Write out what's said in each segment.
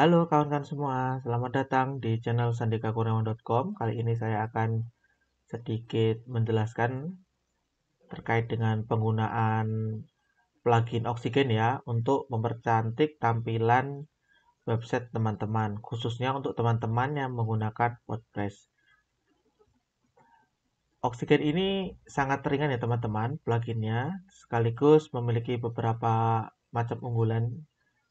Halo kawan-kawan semua, selamat datang di channel sandikakuriawan.com. Kali ini saya akan sedikit menjelaskan terkait dengan penggunaan plugin oksigen ya untuk mempercantik tampilan website teman-teman, khususnya untuk teman-teman yang menggunakan WordPress. Oksigen ini sangat ringan ya teman-teman pluginnya, sekaligus memiliki beberapa macam unggulan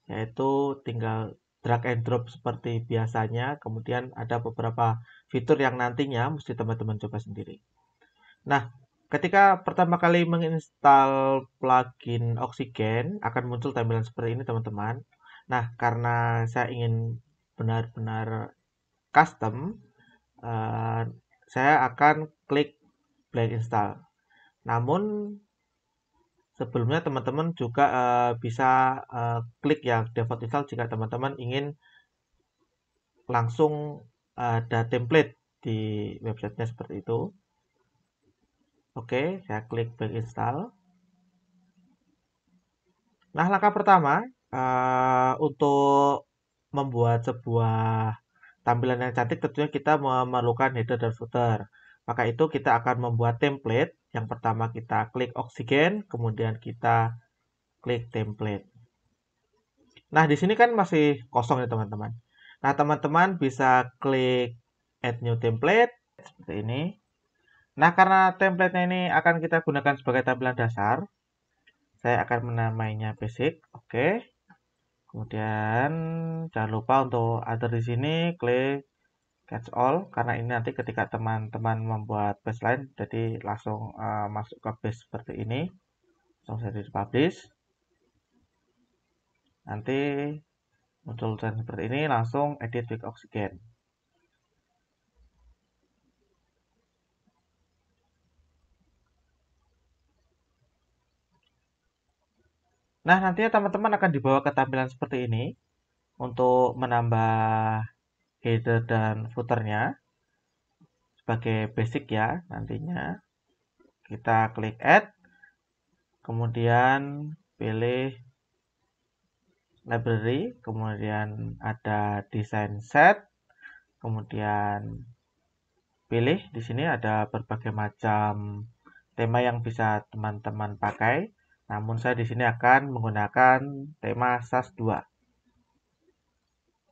yaitu tinggal drag and drop seperti biasanya. Kemudian ada beberapa fitur yang nantinya mesti teman-teman coba sendiri. Nah, ketika pertama kali menginstal plugin Oksigen akan muncul tampilan seperti ini teman-teman. Nah, karena saya ingin benar-benar custom, uh, saya akan klik blank install. Namun sebelumnya teman-teman juga uh, bisa uh, klik ya default install jika teman-teman ingin langsung eh, ada template di websitenya seperti itu. Oke, saya klik back install. Nah, langkah pertama uh, untuk membuat sebuah tampilan yang cantik tentunya kita memerlukan header dan footer. Maka itu kita akan membuat template yang pertama kita klik oksigen, kemudian kita klik template. Nah, di sini kan masih kosong ya teman-teman. Nah, teman-teman bisa klik add new template seperti ini. Nah, karena template-nya ini akan kita gunakan sebagai tampilan dasar, saya akan menamainya basic. Oke. Kemudian jangan lupa untuk ada di sini klik catch all karena ini nanti ketika teman-teman membuat baseline jadi langsung uh, masuk ke base seperti ini langsung saya publish nanti muncul dan seperti ini langsung edit with oxygen nah nantinya teman-teman akan dibawa ke tampilan seperti ini untuk menambah header dan footernya sebagai basic ya nantinya kita klik add kemudian pilih library kemudian ada design set kemudian pilih di sini ada berbagai macam tema yang bisa teman-teman pakai namun saya di sini akan menggunakan tema SAS 2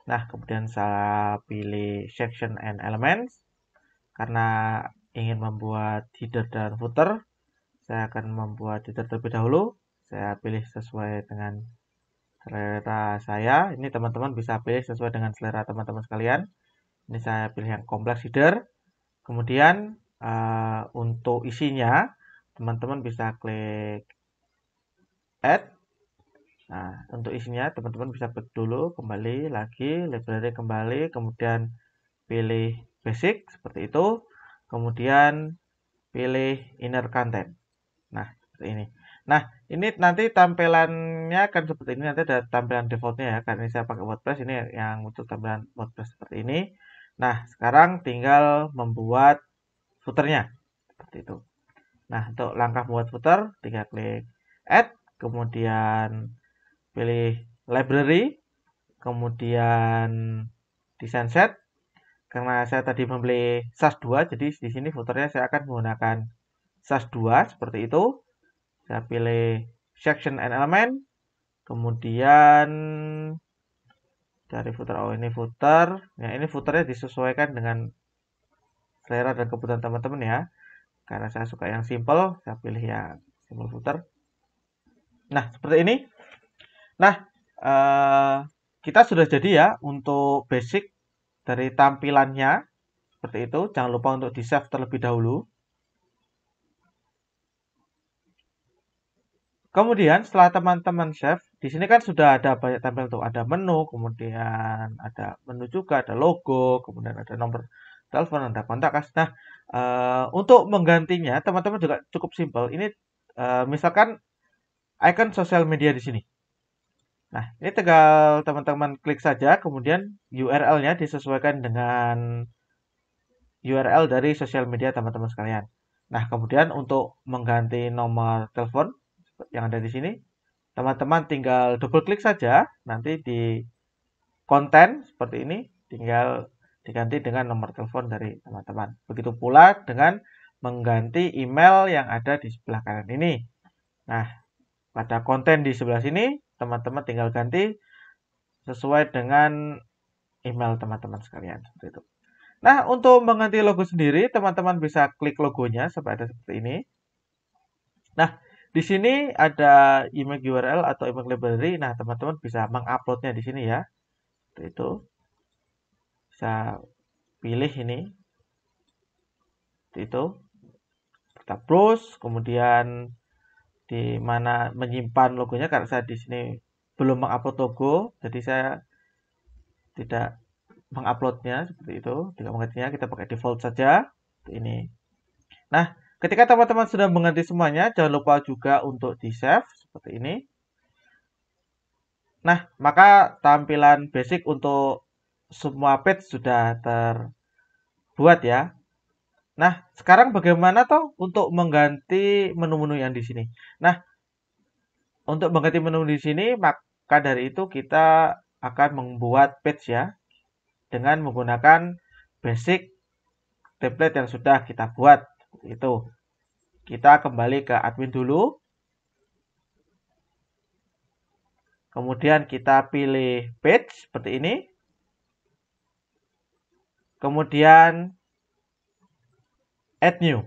Nah, kemudian saya pilih section and elements. Karena ingin membuat header dan footer, saya akan membuat header terlebih dahulu. Saya pilih sesuai dengan selera saya. Ini teman-teman bisa pilih sesuai dengan selera teman-teman sekalian. Ini saya pilih yang kompleks header. Kemudian uh, untuk isinya, teman-teman bisa klik add Nah, untuk isinya teman-teman bisa klik dulu kembali lagi library kembali kemudian pilih basic seperti itu, kemudian pilih inner content. Nah, seperti ini. Nah, ini nanti tampilannya akan seperti ini nanti ada tampilan defaultnya ya karena ini saya pakai WordPress ini yang untuk tampilan WordPress seperti ini. Nah, sekarang tinggal membuat footernya seperti itu. Nah, untuk langkah membuat footer tinggal klik add kemudian pilih library kemudian design set karena saya tadi membeli SAS 2 jadi di sini footernya saya akan menggunakan SAS 2 seperti itu saya pilih section and element kemudian dari footer oh ini footer ya ini footernya disesuaikan dengan selera dan kebutuhan teman-teman ya karena saya suka yang simple saya pilih yang simple footer nah seperti ini Nah, eh, kita sudah jadi ya untuk basic dari tampilannya seperti itu. Jangan lupa untuk di save terlebih dahulu. Kemudian setelah teman-teman save, di sini kan sudah ada banyak tampil tuh, ada menu, kemudian ada menu juga, ada logo, kemudian ada nomor telepon, ada kontak. Nah, uh, untuk menggantinya teman-teman juga cukup simple. Ini uh, misalkan icon sosial media di sini. Nah, ini tinggal teman-teman klik saja, kemudian URL-nya disesuaikan dengan URL dari sosial media teman-teman sekalian. Nah, kemudian untuk mengganti nomor telepon yang ada di sini, teman-teman tinggal double klik saja, nanti di konten seperti ini tinggal diganti dengan nomor telepon dari teman-teman. Begitu pula dengan mengganti email yang ada di sebelah kanan ini. Nah, pada konten di sebelah sini teman-teman tinggal ganti sesuai dengan email teman-teman sekalian seperti itu. Nah, untuk mengganti logo sendiri, teman-teman bisa klik logonya sampai ada seperti ini. Nah, di sini ada image URL atau image library. Nah, teman-teman bisa menguploadnya di sini ya. Seperti itu. Bisa pilih ini. Seperti itu. Kita browse, kemudian di mana menyimpan logonya karena saya di sini belum mengupload logo jadi saya tidak menguploadnya seperti itu tidak mengertinya kita pakai default saja ini nah ketika teman-teman sudah mengganti semuanya jangan lupa juga untuk di save seperti ini nah maka tampilan basic untuk semua page sudah terbuat ya Nah, sekarang bagaimana toh untuk mengganti menu-menu yang di sini? Nah, untuk mengganti menu di sini, maka dari itu kita akan membuat page ya dengan menggunakan basic template yang sudah kita buat itu. Kita kembali ke admin dulu. Kemudian kita pilih page seperti ini. Kemudian add new.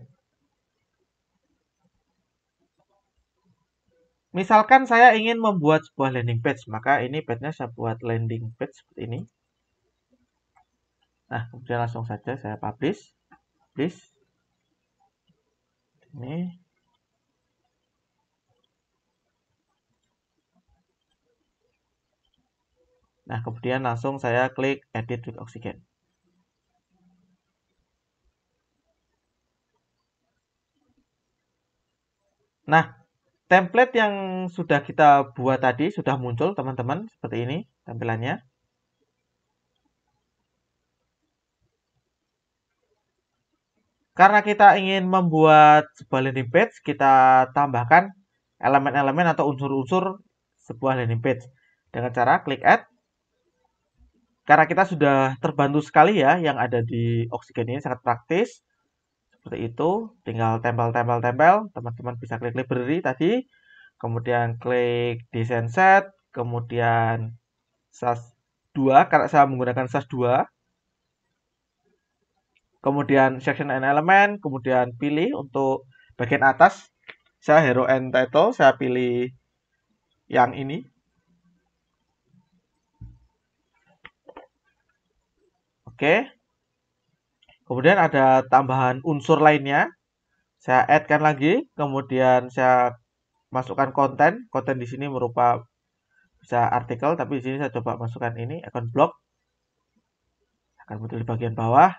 Misalkan saya ingin membuat sebuah landing page, maka ini page-nya saya buat landing page seperti ini. Nah, kemudian langsung saja saya publish. Publish. Ini. Nah, kemudian langsung saya klik edit with oxygen. Nah, template yang sudah kita buat tadi sudah muncul teman-teman seperti ini tampilannya. Karena kita ingin membuat sebuah landing page, kita tambahkan elemen-elemen atau unsur-unsur sebuah landing page. Dengan cara klik add. Karena kita sudah terbantu sekali ya yang ada di Oxygen ini sangat praktis seperti itu tinggal tempel-tempel-tempel teman-teman bisa klik library tadi kemudian klik design set kemudian SAS 2 karena saya menggunakan SAS 2 kemudian section and element kemudian pilih untuk bagian atas saya hero and title saya pilih yang ini oke okay. Kemudian ada tambahan unsur lainnya. Saya addkan lagi, kemudian saya masukkan konten. Konten di sini merupakan bisa artikel, tapi di sini saya coba masukkan ini, akun blog. Akan muncul di bagian bawah.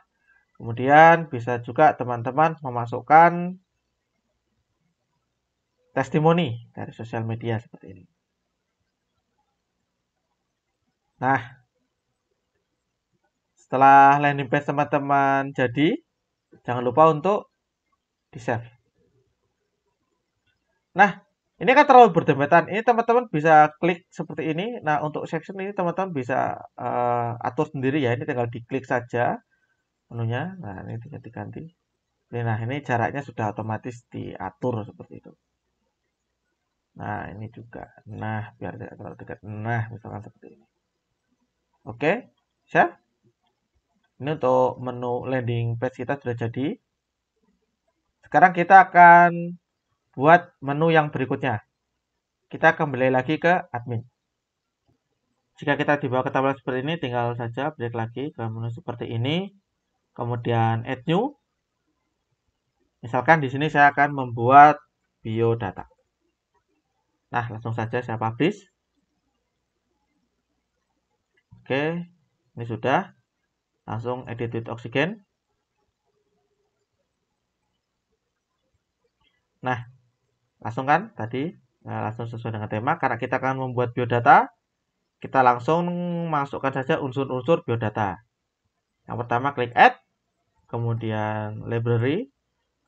Kemudian bisa juga teman-teman memasukkan testimoni dari sosial media seperti ini. Nah, setelah landing page teman-teman jadi, jangan lupa untuk di-save. Nah, ini kan terlalu berdempetan. Ini teman-teman bisa klik seperti ini. Nah, untuk section ini teman-teman bisa uh, atur sendiri ya. Ini tinggal diklik saja menunya. Nah, ini tinggal diganti. Nah, ini jaraknya sudah otomatis diatur seperti itu. Nah, ini juga. Nah, biar tidak terlalu dekat. Nah, misalkan seperti ini. Oke, siap? Ini untuk menu landing page kita sudah jadi. Sekarang kita akan buat menu yang berikutnya. Kita kembali lagi ke admin. Jika kita dibawa ke tabel seperti ini, tinggal saja klik lagi ke menu seperti ini. Kemudian add new. Misalkan di sini saya akan membuat biodata. Nah, langsung saja saya publish. Oke, ini sudah langsung edit with oksigen nah langsung kan tadi nah, langsung sesuai dengan tema karena kita akan membuat biodata kita langsung masukkan saja unsur-unsur biodata yang pertama klik add kemudian library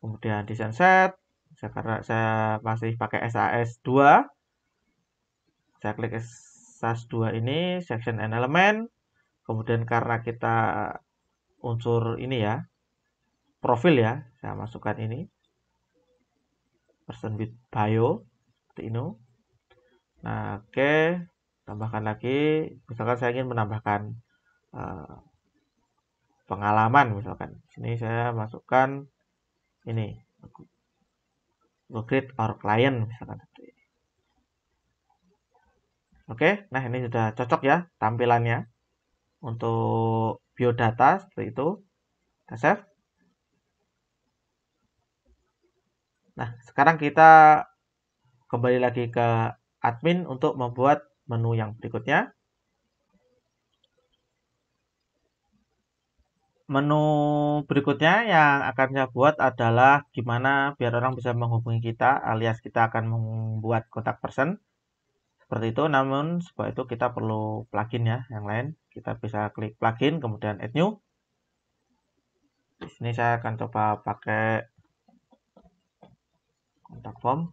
kemudian design set karena saya masih pakai SAS 2 saya klik SAS 2 ini section and element kemudian karena kita eh, unsur ini ya profil ya saya masukkan ini person with bio seperti ini nah oke okay. tambahkan lagi misalkan saya ingin menambahkan uh, pengalaman misalkan sini saya masukkan ini create our client misalkan oke okay. nah ini sudah cocok ya tampilannya untuk biodata seperti itu kita save nah sekarang kita kembali lagi ke admin untuk membuat menu yang berikutnya menu berikutnya yang akan saya buat adalah gimana biar orang bisa menghubungi kita alias kita akan membuat kontak person seperti itu namun sebab itu kita perlu plugin ya yang lain kita bisa klik plugin kemudian add new di sini saya akan coba pakai kontak form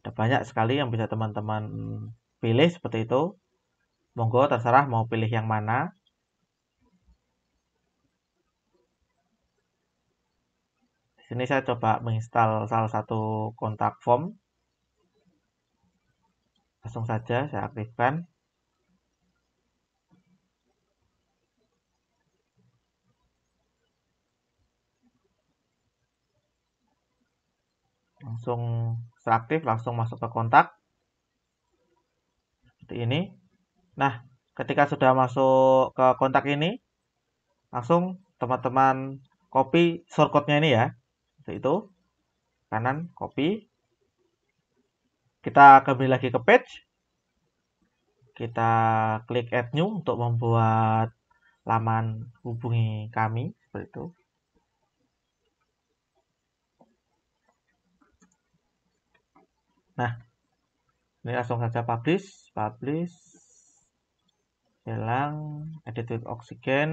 ada banyak sekali yang bisa teman-teman pilih seperti itu monggo terserah mau pilih yang mana di sini saya coba menginstal salah satu kontak form langsung saja saya aktifkan langsung seraktif langsung masuk ke kontak seperti ini nah ketika sudah masuk ke kontak ini langsung teman-teman copy shortcutnya ini ya seperti itu kanan copy kita kembali lagi ke page kita klik add new untuk membuat laman hubungi kami seperti itu Nah, ini langsung saja publish, publish, hilang, edit with oxygen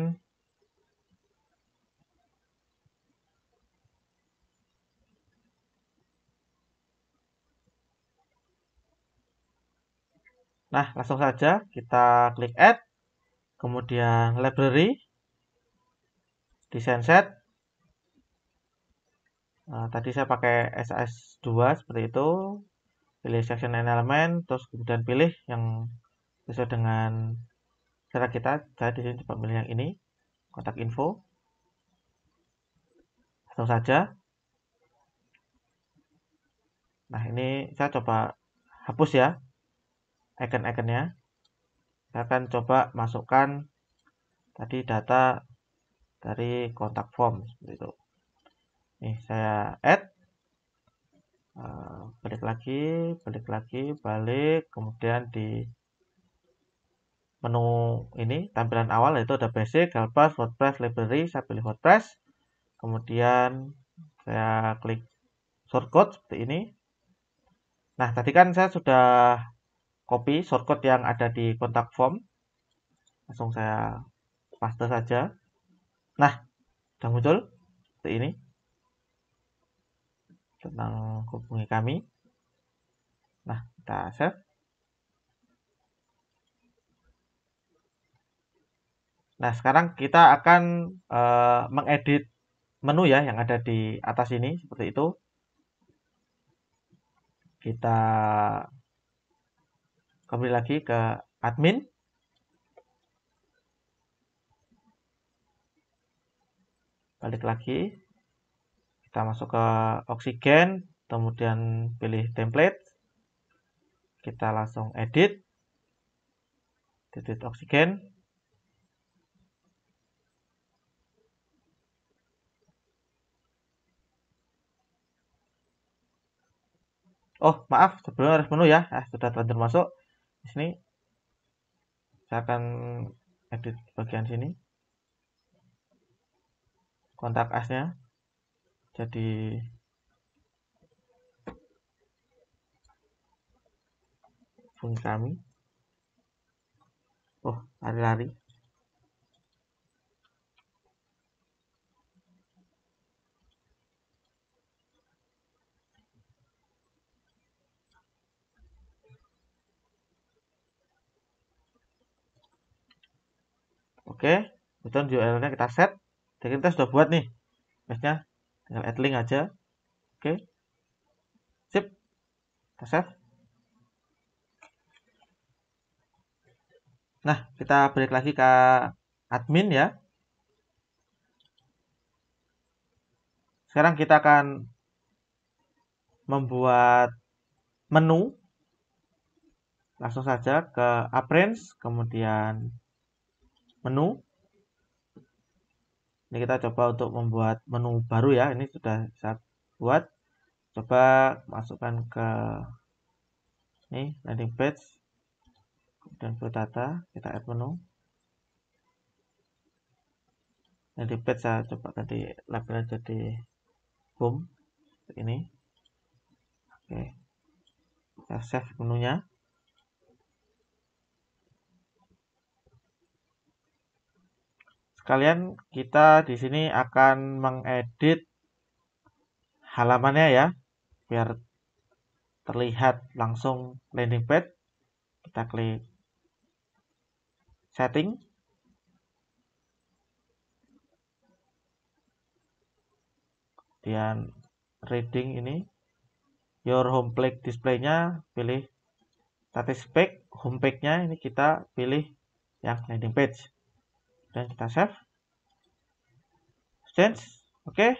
Nah, langsung saja kita klik add, kemudian library, design set. Nah, tadi saya pakai SS2 seperti itu, pilih section and element terus kemudian pilih yang sesuai dengan cara kita saya di sini coba pilih yang ini kontak info langsung saja nah ini saya coba hapus ya icon-iconnya saya akan coba masukkan tadi data dari kontak form seperti itu nih saya add Eh, balik lagi balik lagi balik kemudian di menu ini tampilan awal yaitu ada basic, helpers, WordPress, library, saya pilih WordPress. Kemudian saya klik shortcut seperti ini. Nah, tadi kan saya sudah copy shortcut yang ada di kontak form. Langsung saya paste saja. Nah, sudah muncul seperti ini tentang hubungi kami. Nah, kita save. Nah, sekarang kita akan uh, mengedit menu ya yang ada di atas ini seperti itu. Kita kembali lagi ke admin. Balik lagi kita masuk ke oksigen kemudian pilih template kita langsung edit edit oksigen oh maaf sebelum harus menu ya ah, sudah terlanjur masuk di sini saya akan edit bagian sini kontak asnya jadi fungsi kami oh lari-lari Oke, kemudian URL-nya kita set. Jadi kita sudah buat nih mesnya tinggal add link aja oke okay. sip kita save nah kita balik lagi ke admin ya sekarang kita akan membuat menu langsung saja ke appearance kemudian menu ini kita coba untuk membuat menu baru ya ini sudah saya buat coba masukkan ke ini landing page kemudian view data kita add menu landing page saya coba ganti labelnya jadi home ini oke kita save menunya sekalian kita di sini akan mengedit halamannya ya biar terlihat langsung landing page. kita klik setting kemudian reading ini your home page displaynya pilih page home page nya ini kita pilih yang landing page dan kita save change oke okay.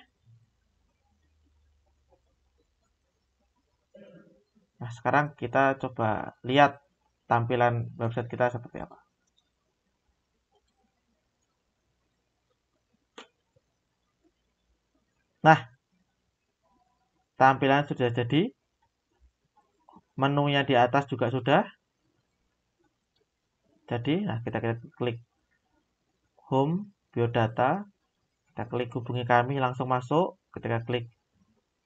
nah sekarang kita coba lihat tampilan website kita seperti apa nah tampilan sudah jadi menunya di atas juga sudah jadi nah kita, kita klik home biodata kita klik hubungi kami langsung masuk ketika klik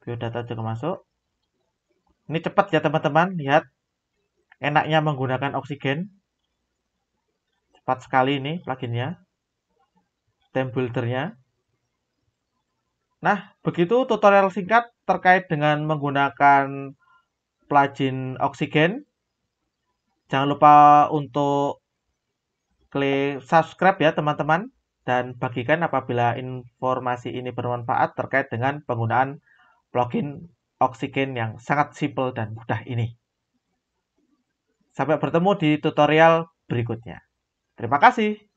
biodata juga masuk ini cepat ya teman-teman lihat enaknya menggunakan oksigen cepat sekali ini pluginnya tem buildernya nah begitu tutorial singkat terkait dengan menggunakan plugin oksigen jangan lupa untuk Klik subscribe ya teman-teman dan bagikan apabila informasi ini bermanfaat terkait dengan penggunaan plugin oksigen yang sangat simpel dan mudah ini. Sampai bertemu di tutorial berikutnya. Terima kasih.